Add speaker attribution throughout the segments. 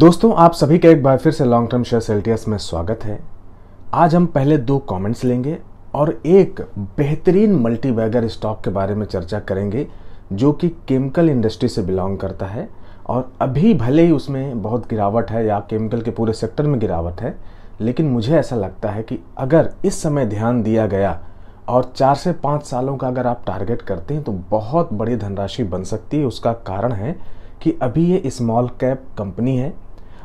Speaker 1: दोस्तों आप सभी का एक बार फिर से लॉन्ग टर्म शेयर सेल्टियस में स्वागत है आज हम पहले दो कमेंट्स लेंगे और एक बेहतरीन मल्टीबैगर स्टॉक के बारे में चर्चा करेंगे जो कि केमिकल इंडस्ट्री से बिलोंग करता है और अभी भले ही उसमें बहुत गिरावट है या केमिकल के पूरे सेक्टर में गिरावट है लेकिन मुझे ऐसा लगता है कि अगर इस समय ध्यान दिया गया और चार से पाँच सालों का अगर आप टारगेट करते हैं तो बहुत बड़ी धनराशि बन सकती है उसका कारण है कि अभी ये स्मॉल कैप कंपनी है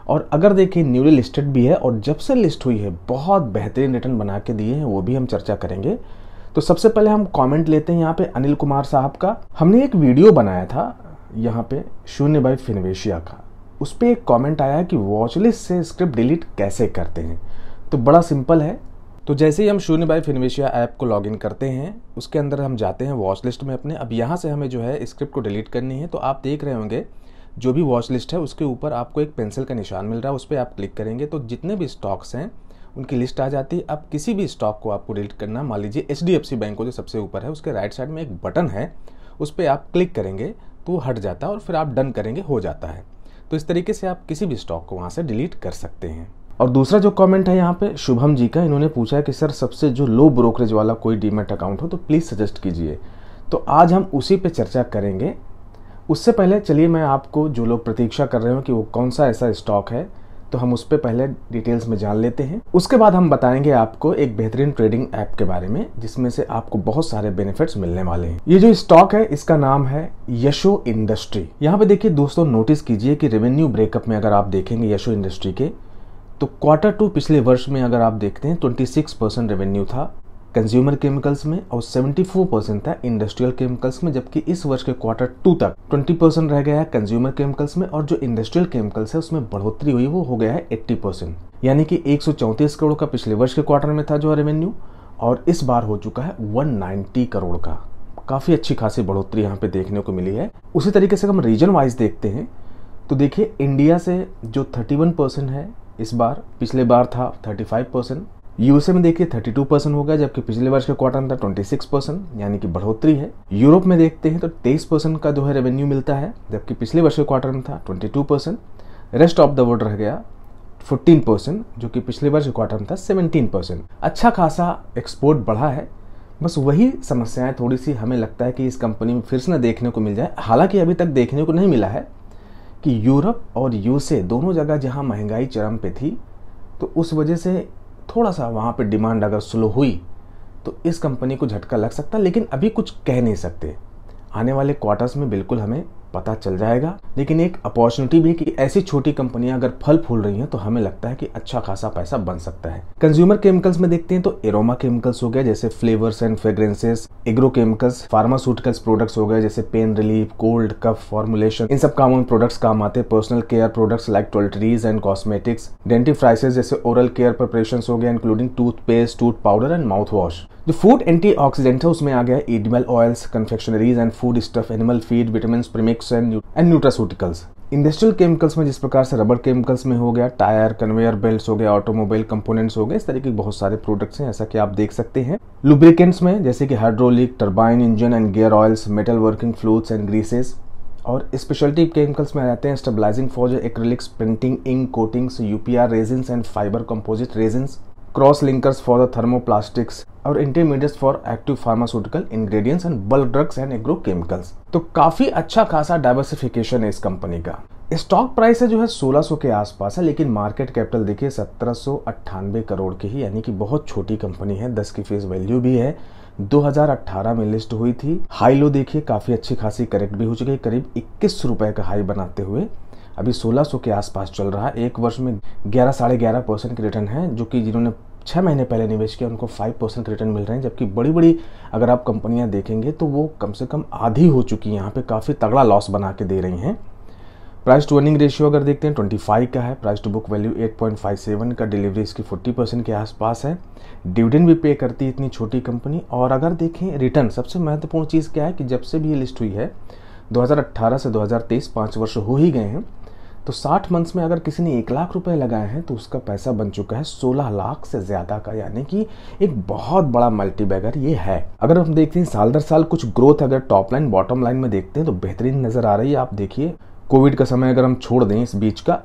Speaker 1: और अगर देखिए न्यूली लिस्टेड भी है और जब से लिस्ट हुई है बहुत बेहतरीन रिटर्न बना के दिए हैं वो भी हम चर्चा करेंगे तो सबसे पहले हम कमेंट लेते हैं यहाँ पे अनिल कुमार साहब का हमने एक वीडियो बनाया था यहाँ पे शून्य बाई फिनवेशिया का उस पर एक कॉमेंट आया कि वॉचलिस्ट से स्क्रिप्ट डिलीट कैसे करते हैं तो बड़ा सिंपल है तो जैसे ही हम शून्य बाई फिनवेशिया ऐप को लॉगिन करते हैं उसके अंदर हम जाते हैं वॉच लिस्ट में अपने अब यहाँ से हमें जो है स्क्रिप्ट को डिलीट करनी है तो आप देख रहे होंगे जो भी वॉच लिस्ट है उसके ऊपर आपको एक पेंसिल का निशान मिल रहा है उस पर आप क्लिक करेंगे तो जितने भी स्टॉक्स हैं उनकी लिस्ट आ जाती है अब किसी भी स्टॉक को आपको डिलीट करना मान लीजिए H D F C bank को जो सबसे ऊपर है उसके राइट साइड में एक बटन है उस पर आप क्लिक करेंगे तो वो हट जाता है और फिर आप डन करेंगे हो जाता है तो इस तरीके से आप किसी भी स्टॉक को वहाँ से डिलीट कर सकते हैं और दूसरा जो कमेंट है यहाँ पे शुभम जी का इन्होंने पूछा है कि सर सबसे जो लो ब्रोकरेज वाला कोई डीमेट अकाउंट हो तो प्लीज़ सजेस्ट कीजिए तो आज हम उसी पे चर्चा करेंगे उससे पहले चलिए मैं आपको जो लोग प्रतीक्षा कर रहे हो कि वो कौन सा ऐसा स्टॉक है तो हम उस पर पहले डिटेल्स में जान लेते हैं उसके बाद हम बताएंगे आपको एक बेहतरीन ट्रेडिंग ऐप के बारे में जिसमें से आपको बहुत सारे बेनिफिट्स मिलने वाले हैं ये जो स्टॉक है इसका नाम है यशो इंडस्ट्री यहाँ पे देखिए दोस्तों नोटिस कीजिए कि रेवेन्यू ब्रेकअप में अगर आप देखेंगे यशो इंडस्ट्री के तो क्वार्टर टू पिछले वर्ष में अगर आप देखते हैं ट्वेंटी परसेंट रेवेन्यू था कंज्यूमर केमिकल्स में और 74 परसेंट था इंडस्ट्रियल केमिकल्स में जबकि इस वर्ष के क्वार्टर टू तक 20 परसेंट रह गया है कंज्यूमर केमिकल्स में और जो इंडस्ट्रियल केमिकल्स है उसमें बढ़ोतरी हुई वो हो गया है 80 परसेंट यानी कि एक करोड़ का पिछले वर्ष के क्वार्टर में था जो रेवेन्यू और इस बार हो चुका है वन करोड़ का काफ़ी अच्छी खासी बढ़ोतरी यहाँ पे देखने को मिली है उसी तरीके से हम रीजन वाइज देखते हैं तो देखिए इंडिया से जो थर्टी परसेंट है इस बार पिछले बार था थर्टी परसेंट यूएसए में देखिए 32 परसेंट हो गया जबकि पिछले वर्ष के क्वार्टर में था 26 परसेंट यानी कि बढ़ोतरी है यूरोप में देखते हैं तो 23 परसेंट का जो है रेवेन्यू मिलता है जबकि पिछले वर्ष के क्वार्टर में था 22 percent rest of the world रह गया 14 परसेंट जो कि पिछले वर्ष के क्वार्टर में था 17 परसेंट अच्छा खासा एक्सपोर्ट बढ़ा है बस वही समस्याएं थोड़ी सी हमें लगता है कि इस कंपनी में फिर से ना देखने को मिल जाए हालांकि अभी तक देखने को नहीं मिला है कि यूरोप और यूएसए दोनों जगह जहां महंगाई चरम पे थी तो उस वजह से थोड़ा सा वहाँ पे डिमांड अगर स्लो हुई तो इस कंपनी को झटका लग सकता लेकिन अभी कुछ कह नहीं सकते आने वाले क्वार्टर्स में बिल्कुल हमें पता चल जाएगा लेकिन एक अपॉर्चुनिटी भी कि ऐसी छोटी कंपनियां अगर फल फूल रही हैं तो हमें लगता है कि अच्छा खासा पैसा बन सकता है कंज्यूमर केमिकल्स में देखते हैं तो एरोमा केमिकल्स हो गया जैसे flavours and fragrances agro chemicals pharmaceuticals products हो गए जैसे pain relief cold cough formulation इन सब कामों में प्रोडक्ट्स काम आते हैं personal care products like toiletries and cosmetics dentifrices जैसे ओरल केयर प्रिपरेशन हो गया including toothpaste tooth powder and mouthwash जो फूड एंटी ऑक्सीडेंट है उसमें आ गया edible oils confectioneries and foodstuff animal feed vitamin premix and nutraceuticals industrial chemicals में जिस प्रकार से रबर केमिकल्स में हो गया टायर कन्वेयर बेल्ट हो गया ऑटोमोबाइल कंपोनेंट्स हो गए इस तरीके के बहुत सारे प्रोडक्ट्स हैं ऐसा कि आप देख सकते हैं लुब्रिकेंट्स में जैसे कि hydraulic turbine engine and gear oils metal working fluids and greases और स्पेशलिटी केमिकल्स में आ जाते हैं stabilising for acrylics printing ink coatings UPR resins and fibre composite resins cross linkers for the thermoplastics और intermediates for active pharmaceutical ingredients and bulk drugs and agro chemicals तो काफी अच्छा खासा डाइवर्सिफिकेशन है इस कंपनी का स्टॉक प्राइस है जो है 1600 के आसपास है लेकिन मार्केट कैपिटल देखिए सत्रह करोड़ की ही यानी कि बहुत छोटी कंपनी है दस की फेस वैल्यू भी है 2018 में लिस्ट हुई थी हाई लो देखिए काफी अच्छी खासी करेक्ट भी हो चुकी है करीब इक्कीस रुपए का हाई बनाते हुए अभी 1600 के आसपास चल रहा है एक वर्ष में ग्यारह साढ़े ग्यारह परसेंट के रिटर्न है जो कि जिन्होंने छः महीने पहले निवेश किया उनको फाइव परसेंट रिटर्न मिल रहे हैं जबकि बड़ी बड़ी अगर आप कंपनियां देखेंगे तो वो कम से कम आधी हो चुकी हैं यहाँ पर काफ़ी तगड़ा लॉस बना के दे रही हैं प्राइस टू अर्निंग रेशियो अगर देखते हैं 25 का है प्राइस टू बुक वैल्यू 8.57 का डिलीवरी इसकी 40 परसेंट के आसपास है डिविडेंड भी पे करती है इतनी छोटी कंपनी और अगर देखें रिटर्न सबसे महत्वपूर्ण चीज़ क्या है कि जब से भी ये लिस्ट हुई है 2018 से 2023 पाँच वर्ष हो ही गए हैं तो 60 मंथ्स में अगर किसी ने एक लाख रुपए लगाए हैं तो उसका पैसा बन चुका है 16 लाख से ज़्यादा का यानी कि एक बहुत बड़ा मल्टी बैगर ये है अगर हम देखते हैं साल दर साल कुछ ग्रोथ अगर टॉप लाइन बॉटम लाइन में देखते हैं तो बेहतरीन नज़र आ रही है आप देखिए कोविड का समय अगर हम छोड़ दें इस बीच का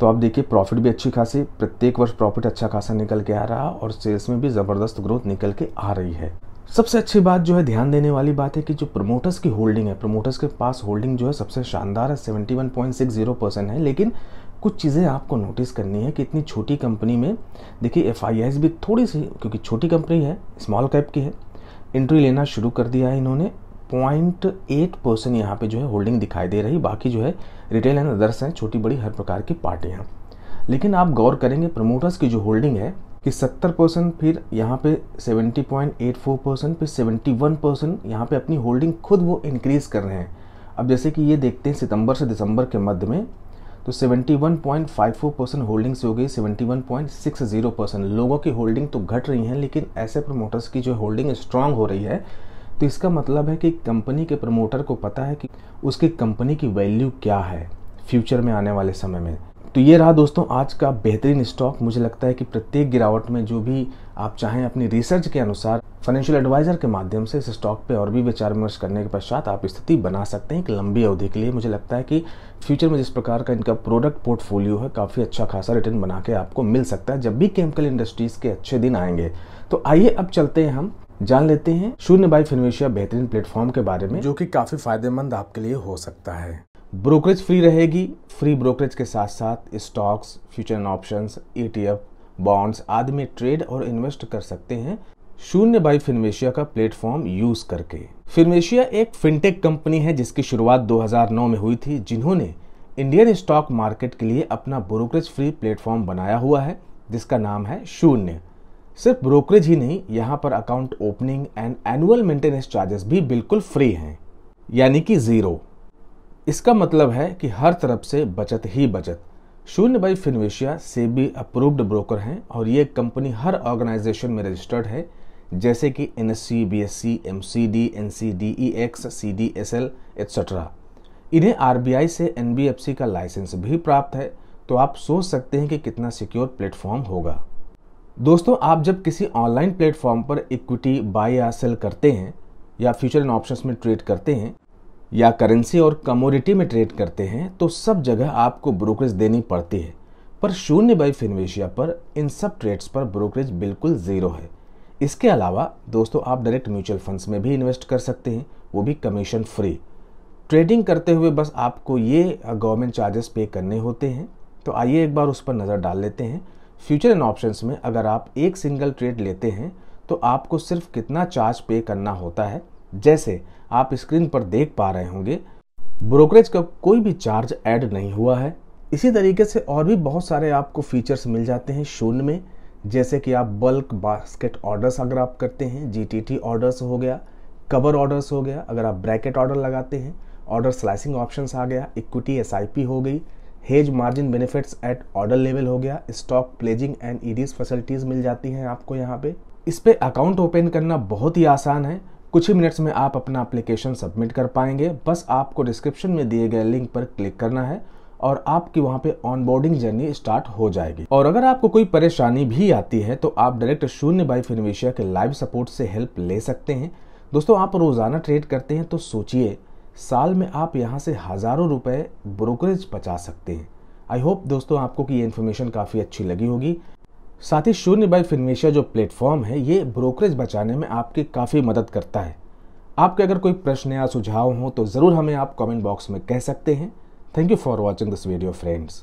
Speaker 1: तो आप देखिए प्रॉफिट भी अच्छी खासी प्रत्येक वर्ष प्रॉफिट अच्छा खासा निकल के आ रहा और सेल्स में भी ज़बरदस्त ग्रोथ निकल के आ रही है सबसे अच्छी बात जो है ध्यान देने वाली बात है कि जो प्रमोटर्स की होल्डिंग है प्रमोटर्स के पास होल्डिंग जो है सबसे शानदार है seventy one point six zero percent है लेकिन कुछ चीज़ें आपको नोटिस करनी है कि इतनी छोटी कंपनी में देखिए एफ भी थोड़ी सी क्योंकि छोटी कंपनी है स्मॉल कैप की है एंट्री लेना शुरू कर दिया है इन्होंने पॉइंट एट परसेंट यहाँ पर जो है होल्डिंग दिखाई दे रही बाकी जो है रिटेल एंड अदर्स हैं छोटी बड़ी हर प्रकार की पार्टियाँ लेकिन आप गौर करेंगे प्रमोटर्स की जो होल्डिंग है कि 70 परसेंट फिर यहाँ पे 70.84 परसेंट फिर 71 परसेंट यहाँ पर अपनी होल्डिंग खुद वो इनक्रीज़ कर रहे हैं अब जैसे कि ये देखते हैं सितंबर से दिसंबर के मध्य में तो 71.54 परसेंट होल्डिंग्स हो गई 71.60 परसेंट लोगों की होल्डिंग तो घट रही है लेकिन ऐसे प्रमोटर्स की जो होल्डिंग स्ट्रांग हो रही है तो इसका मतलब है कि कंपनी के प्रमोटर को पता है कि उसकी कंपनी की वैल्यू क्या है फ्यूचर में आने वाले समय में तो ये रहा दोस्तों आज का बेहतरीन स्टॉक मुझे लगता है कि प्रत्येक गिरावट में जो भी आप चाहें अपनी रिसर्च के अनुसार फाइनेंशियल एडवाइजर के माध्यम से इस स्टॉक पे और भी विचार विमर्श करने के पश्चात आप स्थिति बना सकते हैं एक लंबी अवधि के लिए मुझे लगता है कि फ्यूचर में जिस प्रकार का इनका प्रोडक्ट पोर्टफोलियो है काफ़ी अच्छा खासा रिटर्न बना के आपको मिल सकता है जब भी केमिकल इंडस्ट्रीज़ के अच्छे दिन आएंगे तो आइए अब चलते हैं हम जान लेते हैं शून्य बाई फिनवेशिया बेहतरीन प्लेटफॉर्म के बारे में जो कि काफ़ी फायदेमंद आपके लिए हो सकता है ब्रोकरेज फ्री रहेगी फ्री ब्रोकरेज के साथ साथ stocks future and option E e bonds आदि में ट्रेड और इन्वेस्ट कर सकते हैं शून्य बाई फिनमेशिया का प्लेटफॉर्म यूज करके फिनमेशिया एक फिनटेक कंपनी है जिसकी शुरुआत 2009 में हुई थी जिन्होंने इंडियन स्टॉक मार्केट के लिए अपना ब्रोकरेज फ्री प्लेटफॉर्म बनाया हुआ है जिसका नाम है शून्य सिर्फ ब्रोकरेज ही नहीं यहाँ पर account opening and annual maintenance charges भी बिल्कुल फ्री हैं यानी कि जीरो इसका मतलब है कि हर तरफ से बचत ही बचत Shoonya by Finvasia SEBI approved broker हैं और ये कंपनी हर ऑर्गेनाइजेशन में रजिस्टर्ड है जैसे कि N S C B S C M C D N C D E X C D S L etcetera इन्हें आर बी आई से एन बी एफ सी का लाइसेंस भी प्राप्त है तो आप सोच सकते हैं कि कितना सिक्योर प्लेटफॉर्म होगा दोस्तों आप जब किसी ऑनलाइन प्लेटफॉर्म पर इक्विटी बाय या सेल करते हैं या फ्यूचर एंड ऑप्शंस में ट्रेड करते हैं या करेंसी और कमोडिटी में ट्रेड करते हैं तो सब जगह आपको ब्रोकरेज देनी पड़ती है पर शून्य बाई फिनवेशिया पर इन सब ट्रेड्स पर ब्रोकरेज बिल्कुल ज़ीरो है इसके अलावा दोस्तों आप डायरेक्ट म्यूचुअल फंड्स में भी इन्वेस्ट कर सकते हैं वो भी कमीशन फ्री ट्रेडिंग करते हुए बस आपको ये गवर्नमेंट चार्जेस पे करने होते हैं तो आइए एक बार उस पर नज़र डाल लेते हैं फ्यूचर एंड ऑप्शंस में अगर आप एक सिंगल ट्रेड लेते हैं तो आपको सिर्फ कितना चार्ज पे करना होता है जैसे आप स्क्रीन पर देख पा रहे होंगे ब्रोकरेज का कोई भी चार्ज ऐड नहीं हुआ है इसी तरीके से और भी बहुत सारे आपको फीचर्स मिल जाते हैं शून्य में जैसे कि आप बल्क बास्केट ऑर्डर्स अगर आप करते हैं जीटीटी ऑर्डर्स हो गया कवर ऑर्डर्स हो गया अगर आप ब्रैकेट ऑर्डर लगाते हैं ऑर्डर स्लाइसिंग ऑप्शन आ गया इक्विटी एस हो गई hedge margin benefits at order level हो गया stock pledging and EDIS e facilities मिल जाती हैं आपको यहाँ पे इस पर अकाउंट ओपन करना बहुत ही आसान है कुछ ही मिनट्स में आप अपना एप्लीकेशन सबमिट कर पाएंगे बस आपको डिस्क्रिप्शन में दिए गए लिंक पर क्लिक करना है और आपकी वहाँ पे ऑनबोर्डिंग जर्नी स्टार्ट हो जाएगी और अगर आपको कोई परेशानी भी आती है तो आप डायरेक्ट शून्य बाई फिनोवेशिया के लाइव सपोर्ट से हेल्प ले सकते हैं दोस्तों आप रोज़ाना ट्रेड करते हैं तो सोचिए साल में आप यहाँ से हज़ारों रुपये ब्रोकरेज बचा सकते हैं आई होप दोस्तों आपको कि ये इन्फॉर्मेशन काफ़ी अच्छी लगी होगी साथ ही शून्य बाई फिनमेशिया जो प्लेटफॉर्म है ये ब्रोकरेज बचाने में आपकी काफ़ी मदद करता है आपके अगर कोई प्रश्न या सुझाव हो तो ज़रूर हमें आप कमेंट बॉक्स में कह सकते हैं thank you for watching this video friends